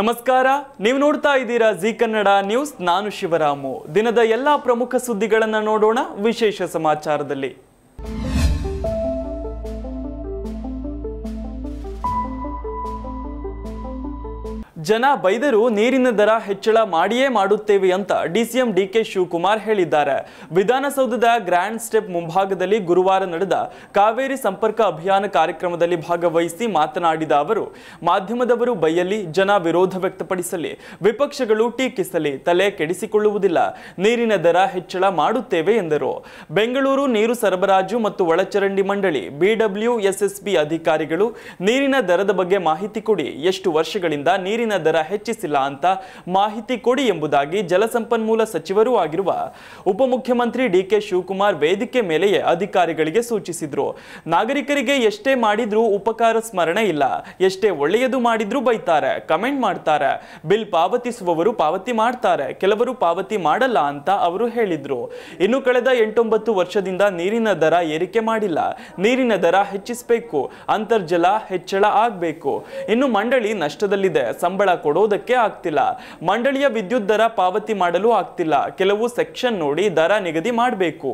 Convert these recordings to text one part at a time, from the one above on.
ನಮಸ್ಕಾರ ನೀವು ನೋಡ್ತಾ ಇದ್ದೀರಾ ಜಿ ಕನ್ನಡ ನ್ಯೂಸ್ ನಾನು ಶಿವರಾಮು ದಿನದ ಎಲ್ಲ ಪ್ರಮುಖ ಸುದ್ದಿಗಳನ್ನು ನೋಡೋಣ ವಿಶೇಷ ಸಮಾಚಾರದಲ್ಲಿ ಜನ ಬೈದರೂ ನೀರಿನ ದರ ಹೆಚ್ಚಳ ಮಾಡಿಯೇ ಮಾಡುತ್ತೇವೆ ಅಂತ ಡಿಸಿಎಂ ಡಿಕೆ ಶಿವಕುಮಾರ್ ಹೇಳಿದ್ದಾರೆ ವಿಧಾನಸೌಧದ ಗ್ರ್ಯಾಂಡ್ ಸ್ಟೆಪ್ ಮುಂಭಾಗದಲ್ಲಿ ಗುರುವಾರ ನಡೆದ ಕಾವೇರಿ ಸಂಪರ್ಕ ಅಭಿಯಾನ ಕಾರ್ಯಕ್ರಮದಲ್ಲಿ ಭಾಗವಹಿಸಿ ಮಾತನಾಡಿದ ಅವರು ಮಾಧ್ಯಮದವರು ಬೈಯಲಿ ಜನ ವಿರೋಧ ವ್ಯಕ್ತಪಡಿಸಲಿ ವಿಪಕ್ಷಗಳು ಟೀಕಿಸಲಿ ತಲೆ ಕೆಡಿಸಿಕೊಳ್ಳುವುದಿಲ್ಲ ನೀರಿನ ದರ ಹೆಚ್ಚಳ ಮಾಡುತ್ತೇವೆ ಎಂದರು ಬೆಂಗಳೂರು ನೀರು ಸರಬರಾಜು ಮತ್ತು ಒಳಚರಂಡಿ ಮಂಡಳಿ ಬಿಡಬ್ಲ್ಯೂಎಸ್ಎಸ್ಬಿ ಅಧಿಕಾರಿಗಳು ನೀರಿನ ದರದ ಬಗ್ಗೆ ಮಾಹಿತಿ ಕೊಡಿ ಎಷ್ಟು ವರ್ಷಗಳಿಂದ ನೀರಿನ ದರ ಹೆಚ್ಚಿಸಿಲ್ಲ ಅಂತ ಮಾಹಿತಿ ಕೊಡಿ ಎಂಬುದಾಗಿ ಜಲಸಂಪನ್ಮೂಲ ಸಚಿವರೂ ಆಗಿರುವ ಉಪಮುಖ್ಯಮಂತ್ರಿ ಡಿಕೆ ಶಿವಕುಮಾರ್ ವೇದಿಕೆ ಮೇಲೆಯೇ ಅಧಿಕಾರಿಗಳಿಗೆ ಸೂಚಿಸಿದ್ರು ನಾಗರಿಕರಿಗೆ ಎಷ್ಟೇ ಮಾಡಿದ್ರೂ ಉಪಕಾರ ಸ್ಮರಣೆ ಇಲ್ಲ ಎಷ್ಟೇ ಒಳ್ಳೆಯದು ಮಾಡಿದ್ರೂ ಬೈತಾರೆ ಕಮೆಂಟ್ ಮಾಡ್ತಾರೆ ಬಿಲ್ ಪಾವತಿಸುವವರು ಪಾವತಿ ಮಾಡ್ತಾರೆ ಕೆಲವರು ಪಾವತಿ ಮಾಡಲ್ಲ ಅಂತ ಅವರು ಹೇಳಿದ್ರು ಇನ್ನು ಕಳೆದ ಎಂಟೊಂಬತ್ತು ವರ್ಷದಿಂದ ನೀರಿನ ದರ ಏರಿಕೆ ಮಾಡಿಲ್ಲ ನೀರಿನ ದರ ಹೆಚ್ಚಿಸಬೇಕು ಅಂತರ್ಜಲ ಹೆಚ್ಚಳ ಆಗಬೇಕು ಇನ್ನು ಮಂಡಳಿ ನಷ್ಟದಲ್ಲಿದೆ ಸಂಬಳ ಸಂಬಳ ಕೊಡೋದಕ್ಕೆ ಆಗ್ತಿಲ್ಲ ಮಂಡಳಿಯ ವಿದ್ಯುತ್ ದರ ಪಾವತಿ ಮಾಡಲು ಆಗ್ತಿಲ್ಲ ಕೆಲವು ಸೆಕ್ಷನ್ ನೋಡಿ ದರ ನಿಗದಿ ಮಾಡಬೇಕು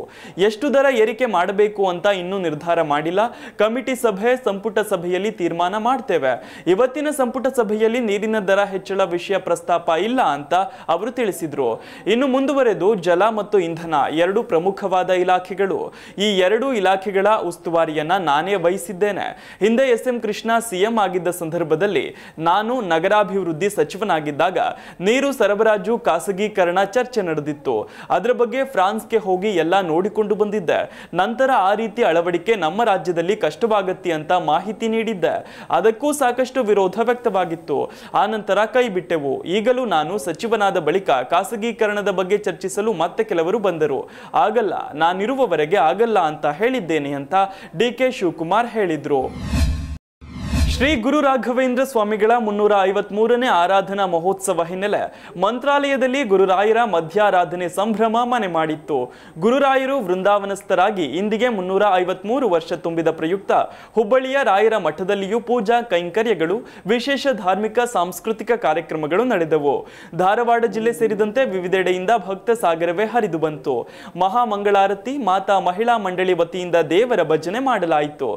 ಎಷ್ಟು ದರ ಏರಿಕೆ ಮಾಡಬೇಕು ಅಂತ ಇನ್ನೂ ನಿರ್ಧಾರ ಮಾಡಿಲ್ಲ ಕಮಿಟಿ ಸಭೆ ಸಂಪುಟ ಸಭೆಯಲ್ಲಿ ತೀರ್ಮಾನ ಮಾಡ್ತೇವೆ ಇವತ್ತಿನ ಸಂಪುಟ ಸಭೆಯಲ್ಲಿ ನೀರಿನ ದರ ಹೆಚ್ಚಳ ವಿಷಯ ಪ್ರಸ್ತಾಪ ಇಲ್ಲ ಅಂತ ಅವರು ತಿಳಿಸಿದ್ರು ಇನ್ನು ಮುಂದುವರೆದು ಜಲ ಮತ್ತು ಇಂಧನ ಎರಡು ಪ್ರಮುಖವಾದ ಇಲಾಖೆಗಳು ಈ ಎರಡು ಇಲಾಖೆಗಳ ಉಸ್ತುವಾರಿಯನ್ನ ನಾನೇ ವಹಿಸಿದ್ದೇನೆ ಹಿಂದೆ ಎಸ್ ಎಂ ಕೃಷ್ಣ ಸಿಎಂ ಆಗಿದ್ದ ಸಂದರ್ಭದಲ್ಲಿ ನಾನು ನಗರಾಭಿವೃದ್ಧಿ ಅಭಿವೃದ್ಧಿ ಸಚಿವನಾಗಿದ್ದಾಗ ನೀರು ಸರಬರಾಜು ಖಾಸಗೀಕರಣ ಚರ್ಚೆ ನಡೆದಿತ್ತು ಅದರ ಬಗ್ಗೆ ಫ್ರಾನ್ಸ್ಗೆ ಹೋಗಿ ಎಲ್ಲ ನೋಡಿಕೊಂಡು ಬಂದಿದ್ದೆ ನಂತರ ಆ ರೀತಿ ಅಳವಡಿಕೆ ನಮ್ಮ ರಾಜ್ಯದಲ್ಲಿ ಕಷ್ಟವಾಗತ್ತಿ ಅಂತ ಮಾಹಿತಿ ನೀಡಿದ್ದೆ ಅದಕ್ಕೂ ಸಾಕಷ್ಟು ವಿರೋಧ ವ್ಯಕ್ತವಾಗಿತ್ತು ಆ ನಂತರ ಕೈ ಬಿಟ್ಟೆವು ಈಗಲೂ ನಾನು ಸಚಿವನಾದ ಬಳಿಕ ಖಾಸಗೀಕರಣದ ಬಗ್ಗೆ ಚರ್ಚಿಸಲು ಮತ್ತೆ ಕೆಲವರು ಬಂದರು ಆಗಲ್ಲ ನಾನಿರುವವರೆಗೆ ಆಗಲ್ಲ ಅಂತ ಹೇಳಿದ್ದೇನೆ ಅಂತ ಡಿ ಕೆ ಶಿವಕುಮಾರ್ ಹೇಳಿದ್ರು ಶ್ರೀ ಗುರು ರಾಘವೇಂದ್ರ ಸ್ವಾಮಿಗಳ ಮುನ್ನೂರ ಐವತ್ ಮೂರನೇ ಆರಾಧನಾ ಮಹೋತ್ಸವ ಹಿನ್ನೆಲೆ ಮಂತ್ರಾಲಯದಲ್ಲಿ ಗುರುರಾಯರ ಮಧ್ಯಾರಾಧನೆ ಸಂಭ್ರಮ ಮನೆ ಮಾಡಿತ್ತು ಗುರುರಾಯರು ವೃಂದಾವನಸ್ಥರಾಗಿ ಇಂದಿಗೆ ಮುನ್ನೂರ ಐವತ್ಮೂರು ವರ್ಷ ತುಂಬಿದ ಪ್ರಯುಕ್ತ ಹುಬ್ಬಳ್ಳಿಯ ರಾಯರ ಮಠದಲ್ಲಿಯೂ ಪೂಜಾ ಕೈಂಕರ್ಯಗಳು ವಿಶೇಷ ಧಾರ್ಮಿಕ ಸಾಂಸ್ಕೃತಿಕ ಕಾರ್ಯಕ್ರಮಗಳು ನಡೆದವು ಧಾರವಾಡ ಜಿಲ್ಲೆ ಸೇರಿದಂತೆ ವಿವಿಧೆಡೆಯಿಂದ ಭಕ್ತ ಸಾಗರವೇ ಹರಿದು ಬಂತು ಮಹಾಮಂಗಳಾರತಿ ಮಾತಾ ಮಹಿಳಾ ಮಂಡಳಿ ವತಿಯಿಂದ ದೇವರ ಭಜನೆ ಮಾಡಲಾಯಿತು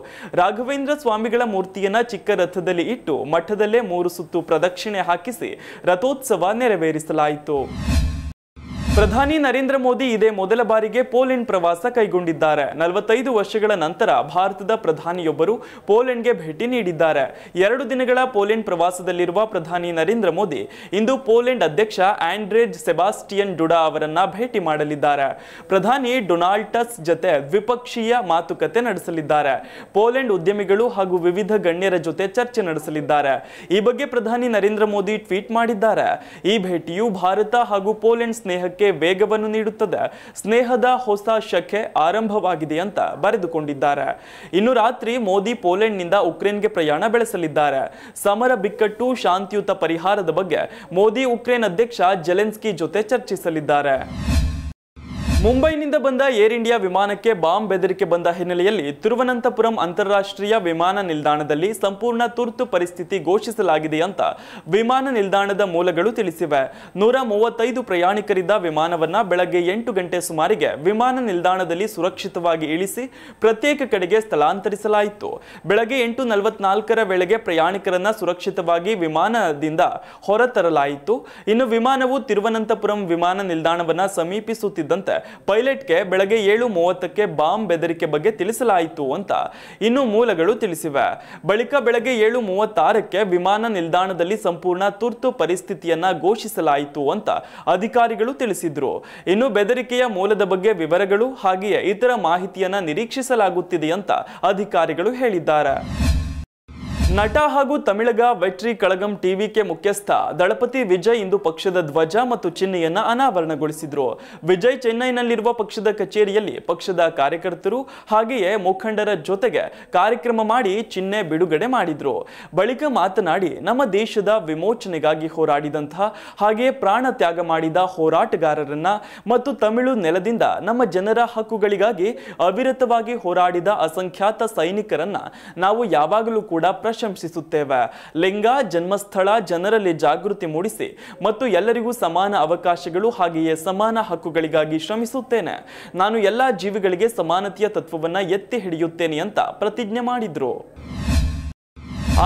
ರಾಘವೇಂದ್ರ ಸ್ವಾಮಿಗಳ ಮೂರ್ತಿಯನ್ನ ಚಿಕ್ಕ ರಥದಲ್ಲಿ ಇಟ್ಟು ಮಠದಲ್ಲೇ ಮೂರು ಸುತ್ತು ಪ್ರದಕ್ಷಿಣೆ ಹಾಕಿಸಿ ರಥೋತ್ಸವ ನೆರವೇರಿಸಲಾಯಿತು ಪ್ರಧಾನಿ ನರೇಂದ್ರ ಮೋದಿ ಇದೇ ಮೊದಲ ಬಾರಿಗೆ ಪೋಲೆಂಡ್ ಪ್ರವಾಸ ಕೈಗೊಂಡಿದ್ದಾರೆ ನಲವತ್ತೈದು ವರ್ಷಗಳ ನಂತರ ಭಾರತದ ಪ್ರಧಾನಿಯೊಬ್ಬರು ಪೋಲೆಂಡ್ಗೆ ಭೇಟಿ ನೀಡಿದ್ದಾರೆ ಎರಡು ದಿನಗಳ ಪೋಲೆಂಡ್ ಪ್ರವಾಸದಲ್ಲಿರುವ ಪ್ರಧಾನಿ ನರೇಂದ್ರ ಮೋದಿ ಇಂದು ಪೋಲೆಂಡ್ ಅಧ್ಯಕ್ಷ ಆಂಡ್ರೇಜ್ ಸೆಬಾಸ್ಟಿಯನ್ ಡುಡಾ ಅವರನ್ನ ಭೇಟಿ ಮಾಡಲಿದ್ದಾರೆ ಪ್ರಧಾನಿ ಡೊನಾಲ್ಡ್ ಟಸ್ ದ್ವಿಪಕ್ಷೀಯ ಮಾತುಕತೆ ನಡೆಸಲಿದ್ದಾರೆ ಪೋಲೆಂಡ್ ಉದ್ಯಮಿಗಳು ಹಾಗೂ ವಿವಿಧ ಗಣ್ಯರ ಜೊತೆ ಚರ್ಚೆ ನಡೆಸಲಿದ್ದಾರೆ ಈ ಬಗ್ಗೆ ಪ್ರಧಾನಿ ನರೇಂದ್ರ ಮೋದಿ ಟ್ವೀಟ್ ಮಾಡಿದ್ದಾರೆ ಈ ಭೇಟಿಯು ಭಾರತ ಹಾಗೂ ಪೋಲೆಂಡ್ ಸ್ನೇಹಕ್ಕೆ ವೇಗವನ್ನು ನೀಡುತ್ತದೆ ಸ್ನೇಹದ ಹೊಸ ಶಖೆ ಆರಂಭವಾಗಿದೆ ಅಂತ ಬರೆದುಕೊಂಡಿದ್ದಾರೆ ಇನ್ನು ರಾತ್ರಿ ಮೋದಿ ಪೋಲೆಂಡ್ನಿಂದ ಉಕ್ರೇನ್ಗೆ ಪ್ರಯಾಣ ಬೆಳೆಸಲಿದ್ದಾರೆ ಸಮರ ಬಿಕ್ಕಟ್ಟು ಶಾಂತಿಯುತ ಪರಿಹಾರದ ಬಗ್ಗೆ ಮೋದಿ ಉಕ್ರೇನ್ ಅಧ್ಯಕ್ಷ ಜೆಲೆನ್ಸ್ಕಿ ಜೊತೆ ಚರ್ಚಿಸಲಿದ್ದಾರೆ ಮುಂಬೈನಿಂದ ಬಂದ ಏರ್ ಇಂಡಿಯಾ ವಿಮಾನಕ್ಕೆ ಬಾಂಬ್ ಬೆದರಿಕೆ ಬಂದ ಹಿನ್ನೆಲೆಯಲ್ಲಿ ತಿರುವನಂತಪುರಂ ಅಂತಾರಾಷ್ಟ್ರೀಯ ವಿಮಾನ ನಿಲ್ದಾಣದಲ್ಲಿ ಸಂಪೂರ್ಣ ತುರ್ತು ಪರಿಸ್ಥಿತಿ ಘೋಷಿಸಲಾಗಿದೆ ಅಂತ ವಿಮಾನ ನಿಲ್ದಾಣದ ಮೂಲಗಳು ತಿಳಿಸಿವೆ ನೂರ ಮೂವತ್ತೈದು ಪ್ರಯಾಣಿಕರಿದ್ದ ವಿಮಾನವನ್ನ ಬೆಳಗ್ಗೆ ಎಂಟು ಗಂಟೆ ಸುಮಾರಿಗೆ ವಿಮಾನ ನಿಲ್ದಾಣದಲ್ಲಿ ಸುರಕ್ಷಿತವಾಗಿ ಇಳಿಸಿ ಪ್ರತ್ಯೇಕ ಕಡೆಗೆ ಸ್ಥಳಾಂತರಿಸಲಾಯಿತು ಬೆಳಗ್ಗೆ ಎಂಟು ನಲವತ್ನಾಲ್ಕರ ವೇಳೆಗೆ ಪ್ರಯಾಣಿಕರನ್ನ ಸುರಕ್ಷಿತವಾಗಿ ವಿಮಾನದಿಂದ ಹೊರತರಲಾಯಿತು ಇನ್ನು ವಿಮಾನವು ತಿರುವನಂತಪುರಂ ವಿಮಾನ ನಿಲ್ದಾಣವನ್ನು ಸಮೀಪಿಸುತ್ತಿದ್ದಂತೆ ಪೈಲಟ್ಗೆ ಬೆಳಗ್ಗೆ ಏಳು ಮೂವತ್ತಕ್ಕೆ ಬಾಂಬ್ ಬೆದರಿಕೆ ಬಗ್ಗೆ ತಿಳಿಸಲಾಯಿತು ಅಂತ ಇನ್ನು ಮೂಲಗಳು ತಿಳಿಸಿವೆ ಬಳಿಕ ಬೆಳಗ್ಗೆ ಏಳು ಮೂವತ್ತಾರಕ್ಕೆ ವಿಮಾನ ನಿಲ್ದಾಣದಲ್ಲಿ ಸಂಪೂರ್ಣ ತುರ್ತು ಪರಿಸ್ಥಿತಿಯನ್ನ ಘೋಷಿಸಲಾಯಿತು ಅಂತ ಅಧಿಕಾರಿಗಳು ತಿಳಿಸಿದ್ರು ಇನ್ನು ಬೆದರಿಕೆಯ ಮೂಲದ ಬಗ್ಗೆ ವಿವರಗಳು ಹಾಗೆಯೇ ಇತರ ಮಾಹಿತಿಯನ್ನ ನಿರೀಕ್ಷಿಸಲಾಗುತ್ತಿದೆ ಅಂತ ಅಧಿಕಾರಿಗಳು ಹೇಳಿದ್ದಾರೆ ನಟ ಹಾಗೂ ತಮಿಳಗ ವೆಟ್ರಿ ಕಳಗಂ ಟಿವಿಕೆ ಮುಖ್ಯಸ್ಥ ದಳಪತಿ ವಿಜಯ್ ಇಂದು ಪಕ್ಷದ ಧ್ವಜ ಮತ್ತು ಚಿಹ್ನೆಯನ್ನು ಅನಾವರಣಗೊಳಿಸಿದರು ವಿಜಯ್ ಚೆನ್ನೈನಲ್ಲಿರುವ ಪಕ್ಷದ ಕಚೇರಿಯಲ್ಲಿ ಪಕ್ಷದ ಕಾರ್ಯಕರ್ತರು ಹಾಗೆಯೇ ಮುಖಂಡರ ಜೊತೆಗೆ ಕಾರ್ಯಕ್ರಮ ಮಾಡಿ ಚಿಹ್ನೆ ಬಿಡುಗಡೆ ಮಾಡಿದ್ರು ಬಳಿಕ ಮಾತನಾಡಿ ನಮ್ಮ ದೇಶದ ವಿಮೋಚನೆಗಾಗಿ ಹೋರಾಡಿದಂತಹ ಹಾಗೆಯೇ ಪ್ರಾಣ ತ್ಯಾಗ ಮಾಡಿದ ಹೋರಾಟಗಾರರನ್ನ ಮತ್ತು ತಮಿಳು ನೆಲದಿಂದ ನಮ್ಮ ಜನರ ಹಕ್ಕುಗಳಿಗಾಗಿ ಅವಿರತವಾಗಿ ಹೋರಾಡಿದ ಅಸಂಖ್ಯಾತ ಸೈನಿಕರನ್ನ ನಾವು ಯಾವಾಗಲೂ ಕೂಡ ಪ್ರಶ್ ಪ್ರಶಂಸಿಸುತ್ತೇವೆ ಲಿಂಗ ಜನ್ಮಸ್ಥಳ ಜನರಲ್ಲಿ ಜಾಗೃತಿ ಮೂಡಿಸಿ ಮತ್ತು ಎಲ್ಲರಿಗೂ ಸಮಾನ ಅವಕಾಶಗಳು ಹಾಗೆಯೇ ಸಮಾನ ಹಕ್ಕುಗಳಿಗಾಗಿ ಶ್ರಮಿಸುತ್ತೇನೆ ನಾನು ಎಲ್ಲ ಜೀವಿಗಳಿಗೆ ಸಮಾನತೆಯ ತತ್ವವನ್ನು ಎತ್ತಿ ಹಿಡಿಯುತ್ತೇನೆ ಅಂತ ಪ್ರತಿಜ್ಞೆ ಮಾಡಿದ್ರು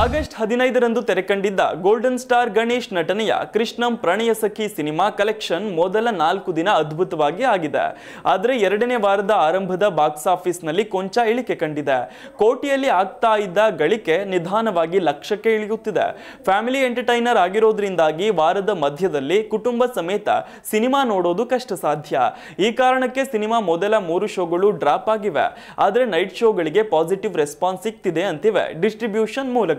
ಆಗಸ್ಟ್ ಹದಿನೈದರಂದು ತೆರೆಕಂಡಿದ್ದ ಗೋಲ್ಡನ್ ಸ್ಟಾರ್ ಗಣೇಶ್ ನಟನೆಯ ಕೃಷ್ಣಂ ಪ್ರಣಯ ಸಖಿ ಸಿನಿಮಾ ಕಲೆಕ್ಷನ್ ಮೊದಲ ನಾಲ್ಕು ದಿನ ಅದ್ಭುತವಾಗಿ ಆಗಿದೆ ಆದರೆ ಎರಡನೇ ವಾರದ ಆರಂಭದ ಬಾಕ್ಸ್ ಆಫೀಸ್ನಲ್ಲಿ ಕೊಂಚ ಇಳಿಕೆ ಕಂಡಿದೆ ಕೋಟಿಯಲ್ಲಿ ಆಗ್ತಾ ಇದ್ದ ಗಳಿಕೆ ನಿಧಾನವಾಗಿ ಲಕ್ಷಕ್ಕೆ ಇಳಿಯುತ್ತಿದೆ ಫ್ಯಾಮಿಲಿ ಎಂಟರ್ಟೈನರ್ ಆಗಿರೋದ್ರಿಂದಾಗಿ ವಾರದ ಮಧ್ಯದಲ್ಲಿ ಕುಟುಂಬ ಸಮೇತ ಸಿನಿಮಾ ನೋಡೋದು ಕಷ್ಟ ಸಾಧ್ಯ ಈ ಕಾರಣಕ್ಕೆ ಸಿನಿಮಾ ಮೊದಲ ಮೂರು ಶೋಗಳು ಡ್ರಾಪ್ ಆಗಿವೆ ಆದರೆ ನೈಟ್ ಶೋಗಳಿಗೆ ಪಾಸಿಟಿವ್ ರೆಸ್ಪಾನ್ಸ್ ಸಿಗ್ತಿದೆ ಅಂತಿವೆ ಡಿಸ್ಟ್ರಿಬ್ಯೂಷನ್ ಮೂಲಕ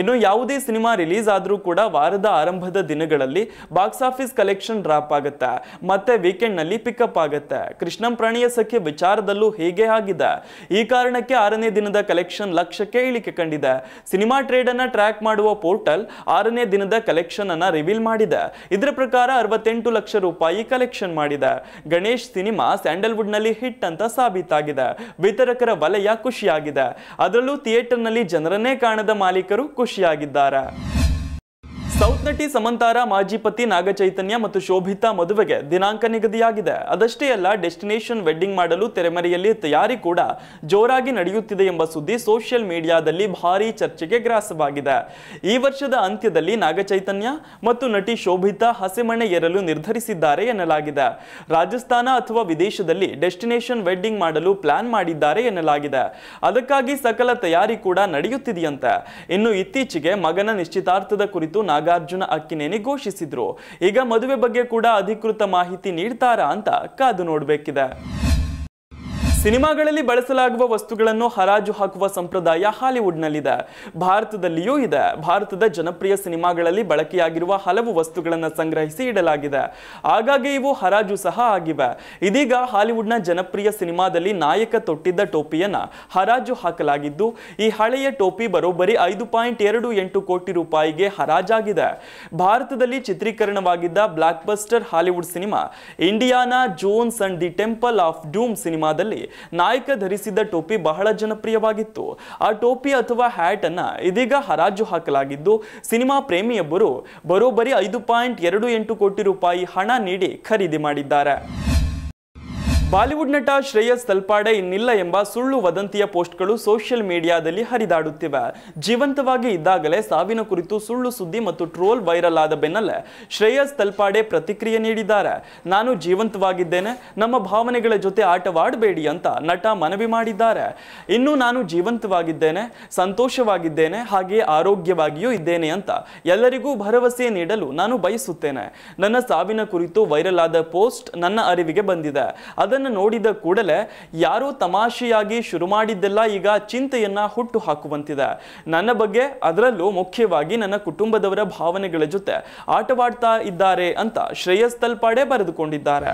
ಇನ್ನು ಯಾವುದೇ ಸಿನಿಮಾ ರಿಲೀಸ್ ಆದರೂ ಕೂಡ ವಾರದ ಆರಂಭದ ದಿನಗಳಲ್ಲಿ ಬಾಕ್ಸ್ ಆಫೀಸ್ ಕಲೆಕ್ಷನ್ ಡ್ರಾಪ್ ಆಗುತ್ತೆ ಮತ್ತೆ ವೀಕೆಂಡ್ ನಲ್ಲಿ ಪಿಕಪ್ ಆಗುತ್ತೆ ಕೃಷ್ಣಂ ಪ್ರಣಯ ಸಖಿ ವಿಚಾರದಲ್ಲೂ ಹೇಗೆ ಆಗಿದೆ ಈ ಕಾರಣಕ್ಕೆ ಆರನೇ ದಿನದ ಕಲೆಕ್ಷನ್ ಲಕ್ಷಕ್ಕೆ ಇಳಿಕೆ ಕಂಡಿದೆ ಸಿನಿಮಾ ಟ್ರೇಡ್ ಅನ್ನ ಟ್ರ್ಯಾಕ್ ಮಾಡುವ ಪೋರ್ಟಲ್ ಆರನೇ ದಿನದ ಕಲೆಕ್ಷನ್ ಅನ್ನ ರಿವೀಲ್ ಮಾಡಿದೆ ಇದರ ಪ್ರಕಾರ ಅರವತ್ತೆಂಟು ಲಕ್ಷ ರೂಪಾಯಿ ಕಲೆಕ್ಷನ್ ಮಾಡಿದೆ ಗಣೇಶ್ ಸಿನಿಮಾ ಸ್ಯಾಂಡಲ್ವುಡ್ ನಲ್ಲಿ ಹಿಟ್ ಅಂತ ಸಾಬೀತಾಗಿದೆ ವಿತರಕರ ವಲಯ ಖುಷಿಯಾಗಿದೆ ಅದರಲ್ಲೂ ಥಿಯೇಟರ್ ನಲ್ಲಿ ಜನರನ್ನೇ ಕಾಣದ ಮಾಲೀಕರು ಖುಷಿಯಾಗಿದ್ದಾರೆ ಸೌತ್ ನಟಿ ಸಮಂತಾರ ಮಾಜಿ ಪತಿ ನಾಗಚೈತನ್ಯ ಮತ್ತು ಶೋಭಿತಾ ಮದುವೆಗೆ ದಿನಾಂಕ ನಿಗದಿಯಾಗಿದೆ ಅದಷ್ಟೇ ಅಲ್ಲ ಡೆಸ್ಟಿನೇಷನ್ ವೆಡ್ಡಿಂಗ್ ಮಾಡಲು ತೆರೆಮರೆಯಲ್ಲಿ ತಯಾರಿ ಕೂಡ ಜೋರಾಗಿ ನಡೆಯುತ್ತಿದೆ ಎಂಬ ಸುದ್ದಿ ಸೋಷಿಯಲ್ ಮೀಡಿಯಾದಲ್ಲಿ ಭಾರೀ ಚರ್ಚೆಗೆ ಗ್ರಾಸವಾಗಿದೆ ಈ ವರ್ಷದ ಅಂತ್ಯದಲ್ಲಿ ನಾಗಚೈತನ್ಯ ಮತ್ತು ನಟಿ ಶೋಭಿತಾ ಹಸೆಮಣೆ ಏರಲು ನಿರ್ಧರಿಸಿದ್ದಾರೆ ಎನ್ನಲಾಗಿದೆ ರಾಜಸ್ಥಾನ ಅಥವಾ ವಿದೇಶದಲ್ಲಿ ಡೆಸ್ಟಿನೇಷನ್ ವೆಡ್ಡಿಂಗ್ ಮಾಡಲು ಪ್ಲಾನ್ ಮಾಡಿದ್ದಾರೆ ಎನ್ನಲಾಗಿದೆ ಅದಕ್ಕಾಗಿ ಸಕಲ ತಯಾರಿ ಕೂಡ ನಡೆಯುತ್ತಿದೆಯಂತೆ ಇನ್ನು ಇತ್ತೀಚೆಗೆ ಮಗನ ನಿಶ್ಚಿತಾರ್ಥದ ಕುರಿತು ನಾಗ ನಾಗಾರ್ಜುನ ಅಕ್ಕಿನೇನಿ ಘೋಷಿಸಿದ್ರು ಈಗ ಮದುವೆ ಬಗ್ಗೆ ಕೂಡ ಅಧಿಕೃತ ಮಾಹಿತಿ ನೀಡ್ತಾರಾ ಅಂತ ಕಾದು ನೋಡಬೇಕಿದೆ ಸಿನಿಮಾಗಳಲ್ಲಿ ಬಳಸಲಾಗುವ ವಸ್ತುಗಳನ್ನು ಹರಾಜು ಹಾಕುವ ಸಂಪ್ರದಾಯ ಹಾಲಿವುಡ್ನಲ್ಲಿದೆ ಭಾರತದಲ್ಲಿಯೂ ಇದೆ ಭಾರತದ ಜನಪ್ರಿಯ ಸಿನಿಮಾಗಳಲ್ಲಿ ಬಳಕೆಯಾಗಿರುವ ಹಲವು ವಸ್ತುಗಳನ್ನು ಸಂಗ್ರಹಿಸಿ ಇಡಲಾಗಿದೆ ಆಗಾಗ್ಗೆ ಇವು ಹರಾಜು ಸಹ ಆಗಿವೆ ಇದೀಗ ಹಾಲಿವುಡ್ನ ಜನಪ್ರಿಯ ಸಿನಿಮಾದಲ್ಲಿ ನಾಯಕ ತೊಟ್ಟಿದ್ದ ಟೋಪಿಯನ್ನು ಹರಾಜು ಹಾಕಲಾಗಿದ್ದು ಈ ಹಳೆಯ ಟೋಪಿ ಬರೋಬ್ಬರಿ ಐದು ಪಾಯಿಂಟ್ ಎರಡು ಎಂಟು ಕೋಟಿ ರೂಪಾಯಿಗೆ ಹರಾಜಾಗಿದೆ ಭಾರತದಲ್ಲಿ ಚಿತ್ರೀಕರಣವಾಗಿದ್ದ blockbuster Hollywood cinema Indiana Jones and the Temple of Doom ಸಿನಿಮಾದಲ್ಲಿ ನಾಯಕ ಧರಿಸಿದ ಟೋಪಿ ಬಹಳ ಜನಪ್ರಿಯವಾಗಿತ್ತು ಆ ಟೋಪಿ ಅಥವಾ ಹ್ಯಾಟ್ ಅನ್ನ ಇದೀಗ ಹರಾಜು ಹಾಕಲಾಗಿದ್ದು ಸಿನಿಮಾ ಪ್ರೇಮಿಯೊಬ್ಬರು ಬರೋಬ್ಬರಿ ಐದು ಪಾಯಿಂಟ್ ಎರಡು ಎಂಟು ಕೋಟಿ ರೂಪಾಯಿ ಹಣ ನೀಡಿ ಖರೀದಿ ಮಾಡಿದ್ದಾರೆ ಬಾಲಿವುಡ್ ನಟ ಶ್ರೇಯಸ್ ತಲ್ಪಾಡೆ ಇನ್ನಿಲ್ಲ ಎಂಬ ಸುಳ್ಳು ವದಂತಿಯ ಪೋಸ್ಟ್ಗಳು ಸೋಷಿಯಲ್ ಮೀಡಿಯಾದಲ್ಲಿ ಹರಿದಾಡುತ್ತಿವೆ ಜೀವಂತವಾಗಿ ಇದ್ದಾಗಲೇ ಸಾವಿನ ಕುರಿತು ಸುಳ್ಳು ಸುದ್ದಿ ಮತ್ತು ಟ್ರೋಲ್ ವೈರಲ್ ಆದ ಬೆನ್ನಲ್ಲೇ ಶ್ರೇಯಸ್ ತಲ್ಪಾಡೆ ಪ್ರತಿಕ್ರಿಯೆ ನೀಡಿದ್ದಾರೆ ನಾನು ಜೀವಂತವಾಗಿದ್ದೇನೆ ನಮ್ಮ ಭಾವನೆಗಳ ಜೊತೆ ಆಟವಾಡಬೇಡಿ ಅಂತ ನಟ ಮನವಿ ಮಾಡಿದ್ದಾರೆ ಇನ್ನು ನಾನು ಜೀವಂತವಾಗಿದ್ದೇನೆ ಸಂತೋಷವಾಗಿದ್ದೇನೆ ಹಾಗೆ ಆರೋಗ್ಯವಾಗಿಯೂ ಇದ್ದೇನೆ ಅಂತ ಎಲ್ಲರಿಗೂ ಭರವಸೆ ನೀಡಲು ನಾನು ಬಯಸುತ್ತೇನೆ ನನ್ನ ಸಾವಿನ ಕುರಿತು ವೈರಲ್ ಆದ ಪೋಸ್ಟ್ ನನ್ನ ಅರಿವಿಗೆ ಬಂದಿದೆ ಅದನ್ನು ನೋಡಿದ ಕೂಡಲೇ ಯಾರು ತಮಾಷೆಯಾಗಿ ಶುರು ಮಾಡಿದ್ದೆಲ್ಲ ಈಗ ಚಿಂತೆಯನ್ನು ಹುಟ್ಟು ಹಾಕುವಂತಿದೆ ನನ್ನ ಬಗ್ಗೆ ಅದರಲ್ಲೂ ಮುಖ್ಯವಾಗಿ ನನ್ನ ಕುಟುಂಬದವರ ಭಾವನೆಗಳ ಜೊತೆ ಆಟವಾಡ್ತಾ ಇದ್ದಾರೆ ಅಂತ ಶ್ರೇಯಸ್ ತಲ್ಪಾಡೆ ಬರೆದುಕೊಂಡಿದ್ದಾರೆ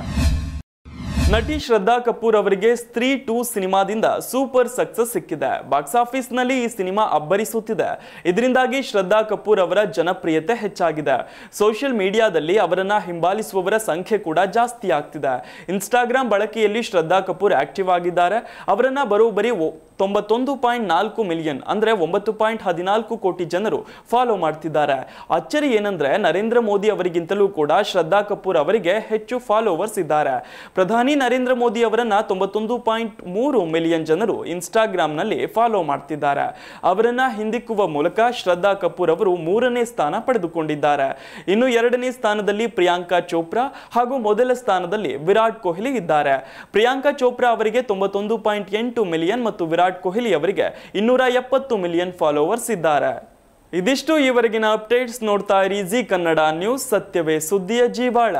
ನಟಿ ಶ್ರದ್ಧಾ ಕಪೂರ್ ಅವರಿಗೆ ಸ್ತ್ರೀ ಟು ಸಿನಿಮಾದಿಂದ ಸೂಪರ್ ಸಕ್ಸಸ್ ಸಿಕ್ಕಿದೆ ಬಾಕ್ಸ್ ಆಫೀಸ್ನಲ್ಲಿ ಈ ಸಿನಿಮಾ ಅಬ್ಬರಿಸುತ್ತಿದೆ ಇದರಿಂದಾಗಿ ಶ್ರದ್ಧಾ ಕಪೂರ್ ಅವರ ಜನಪ್ರಿಯತೆ ಹೆಚ್ಚಾಗಿದೆ ಸೋಷಿಯಲ್ ಮೀಡಿಯಾದಲ್ಲಿ ಅವರನ್ನ ಹಿಂಬಾಲಿಸುವವರ ಸಂಖ್ಯೆ ಕೂಡ ಜಾಸ್ತಿ ಆಗ್ತಿದೆ ಇನ್ಸ್ಟಾಗ್ರಾಮ್ ಬಳಕೆಯಲ್ಲಿ ಶ್ರದ್ಧಾ ಕಪೂರ್ ಆಕ್ಟಿವ್ ಆಗಿದ್ದಾರೆ ಅವರನ್ನ ಬರೋಬ್ಬರಿ ತೊಂಬತ್ತೊಂದು ಪಾಯಿಂಟ್ ನಾಲ್ಕು ಮಿಲಿಯನ್ ಅಂದ್ರೆ ಒಂಬತ್ತು ಪಾಯಿಂಟ್ ಹದಿನಾಲ್ಕು ಕೋಟಿ ಜನರು ಫಾಲೋ ಮಾಡ್ತಿದ್ದಾರೆ ಅಚ್ಚರಿ ಏನಂದ್ರೆ ನರೇಂದ್ರ ಮೋದಿ ಅವರಿಗಿಂತಲೂ ಕೂಡ ಶ್ರದ್ಧಾ ಕಪೂರ್ ಅವರಿಗೆ ಹೆಚ್ಚು ಫಾಲೋವರ್ಸ್ ಇದ್ದಾರೆ ಪ್ರಧಾನಿ ನರೇಂದ್ರ ಮೋದಿ ಅವರನ್ನ ತೊಂಬತ್ತೊಂದು ಪಾಯಿಂಟ್ ಮೂರು ಮಿಲಿಯನ್ ಜನರು ಇನ್ಸ್ಟಾಗ್ರಾಮ್ನಲ್ಲಿ ಫಾಲೋ ಮಾಡ್ತಿದ್ದಾರೆ ಅವರನ್ನ ಹಿಂದಿಕ್ಕುವ ಮೂಲಕ ಶ್ರದ್ಧಾ ಕಪೂರ್ ಅವರು ಮೂರನೇ ಸ್ಥಾನ ಪಡೆದುಕೊಂಡಿದ್ದಾರೆ ಇನ್ನು ಎರಡನೇ ಸ್ಥಾನದಲ್ಲಿ ಪ್ರಿಯಾಂಕಾ ಚೋಪ್ರಾ ಹಾಗೂ ಮೊದಲ ಸ್ಥಾನದಲ್ಲಿ ವಿರಾಟ್ ಕೊಹ್ಲಿ ಇದ್ದಾರೆ ಪ್ರಿಯಾಂಕಾ ಚೋಪ್ರಾ ಅವರಿಗೆ ತೊಂಬತ್ತೊಂದು ಪಾಯಿಂಟ್ ಎಂಟು ಮಿಲಿಯನ್ ಮತ್ತು ವಿರಾಟ್ ಕೊಹ್ಲಿ ಅವರಿಗೆ ಇನ್ನೂರ ಎಪ್ಪತ್ತು ಮಿಲಿಯನ್ ಫಾಲೋವರ್ಸ್ ಇದ್ದಾರೆ ಇದಿಷ್ಟು ಈವರೆಗಿನ ಅಪ್ಡೇಟ್ಸ್ ನೋಡ್ತಾ ಇರಿ ಜಿ ಕನ್ನಡ ನ್ಯೂಸ್ ಸತ್ಯವೇ ಸುದ್ದಿಯ ಜೀವಾಳ